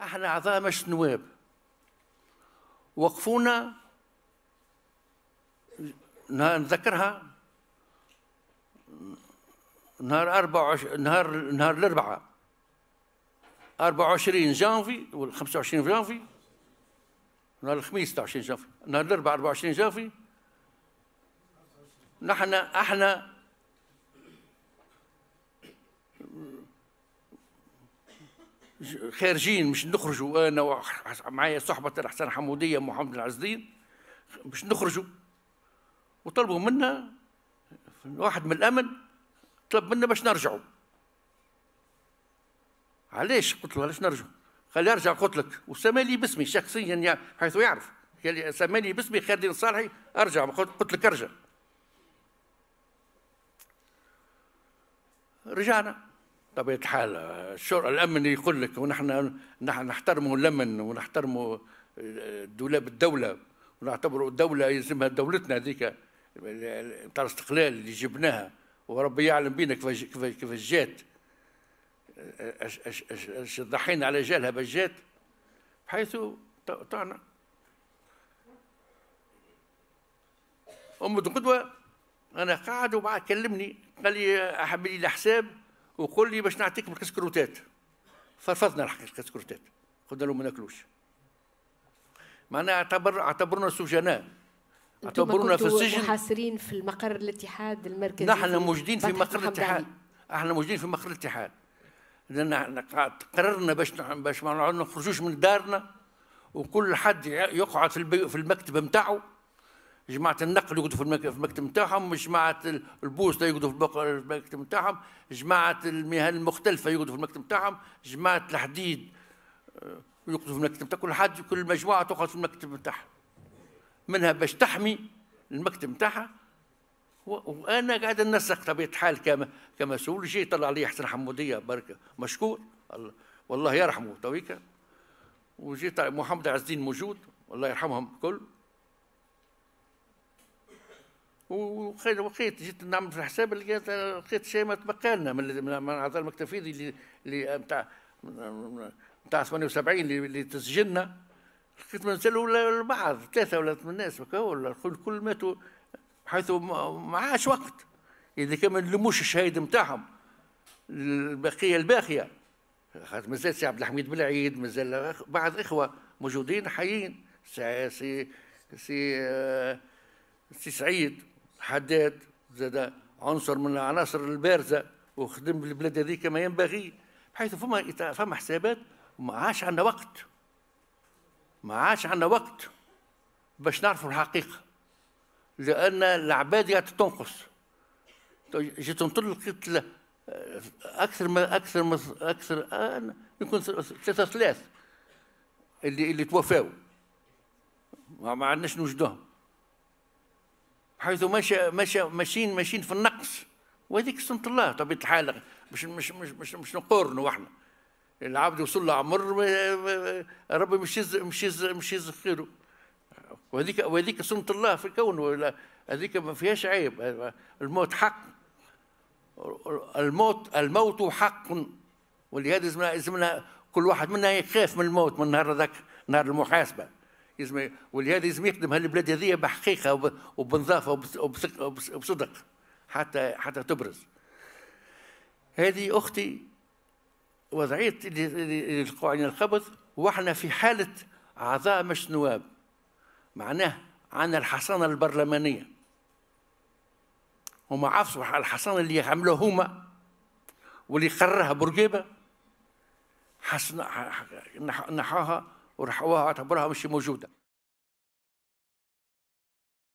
احنا اعضاء مجلس النواب وقفونا نذكرها نهار 24 نهار نهار الاربعاء 24 جانفي ولا 25 جانفي نهار الخميس 26 جانفي نهار الاربعاء 24 جانفي نحن احنا خارجين مش نخرجوا انا معايا صحبه الاحسان حموديه محمد العزدين مش نخرجوا وطلبوا منا واحد من الامن طلب منا باش نرجعوا علاش قلت له علاش نرجعوا قال ارجع قلت لك وسمالي باسمي شخصيا يعني حيث يعرف قال سمى لي باسمي خير الدين صالحي ارجع قلت لك ارجع رجعنا طبيعة الحال الشرع الأمن يقول لك ونحن نحن نحترموا الأمن ونحترموا دولاب الدولة ونعتبروا الدولة يلزمها دولتنا هذيك نتاع الاستقلال اللي جبناها وربي يعلم بينا كيفاش كيفاش جات اش ضحينا على جالها باش جات بحيث طعنا أم قدوة أنا قاعد وبعد كلمني قال لي أحب لي الحساب وقول لي باش نعطيك الكسكروتات فرفضنا الكسكروتات قلنا له ما ناكلوش معناها اعتبر اعتبرنا سجناء اعتبرونا في السجن محاصرين في المقر الاتحاد المركزي نحن موجودين في مقر الاتحاد احنا موجودين في مقر الاتحاد لان قررنا باش باش ما نخرجوش من دارنا وكل حد يقعد في المكتب نتاعو جماعه النقل يقعدوا في المكتب نتاعهم جماعه البوسطه يقعدوا في المكتب نتاعهم جماعه المهن المختلفه يقعدوا في المكتب نتاعهم جماعه الحديد آه، يقعدوا في المكتب نتاع كل حد كل مجموعه تقعد في المكتب نتاعها منها باش تحمي المكتب نتاعها وانا قاعد ننسق طبيعه الحال كمسؤول جي طلع لي حسن حموديه بركه مشكور الله والله يرحمه تويكا وجيت محمد عز الدين موجود الله يرحمهم الكل وقيت جيت نعمل في الحساب لقيت لقيت شيء ما تبقى لنا من عطاء المكتفيدي اللي اللي نتاع نتاع 78 اللي تسجلنا لقيت ما نسالوا البعض ثلاثه ولا ثمان ناس ولا الكل ماتوا حيث ما عاش وقت اذا كان ما نلموش الشهيد نتاعهم البقيه الباقيه خاطر مازال سي عبد الحميد بالعيد مازال بعض اخوه موجودين حيين سي سي سي آه، سعيد حداد زاد عنصر من العناصر البارزه وخدم البلاد هذيك كما ينبغي بحيث فما فما حسابات ما عادش عندنا وقت ما عادش عندنا وقت باش نعرفوا الحقيقه لان العباد قاعدة تنقص جيت نطل قلت اكثر ما اكثر من اكثر آه، يمكن ثلاثه ثلاث اللي اللي توفاو ما عندناش نوجدهم حيث مشى مشى ماشيين ماشيين في النقص وهذيك سنة الله طبيعة الحال مش مش مش مش, مش نقارنوا احنا العبد يوصل له عمر ربي مش يز مش يز مش يز خيره وهذيك وهذيك سنة الله في الكون هذيك ما فيهاش عيب الموت حق الموت الموت حق ولهذا لازم كل واحد منا يخاف من الموت من النهار هذاك نهار المحاسبه لازم ولهذا لازم يخدم هالبلاد هذه بحقيقه وبنظافه وبصدق حتى حتى تبرز هذه اختي وضعيه اللي يلقوا علينا القبض واحنا في حاله اعضاء مش نواب معناه عندنا الحصانه البرلمانيه هما عفصوا على الحصانه اللي عملوا هما واللي قررها برقيبه حسن نحوها وراح اعتبرها مش موجوده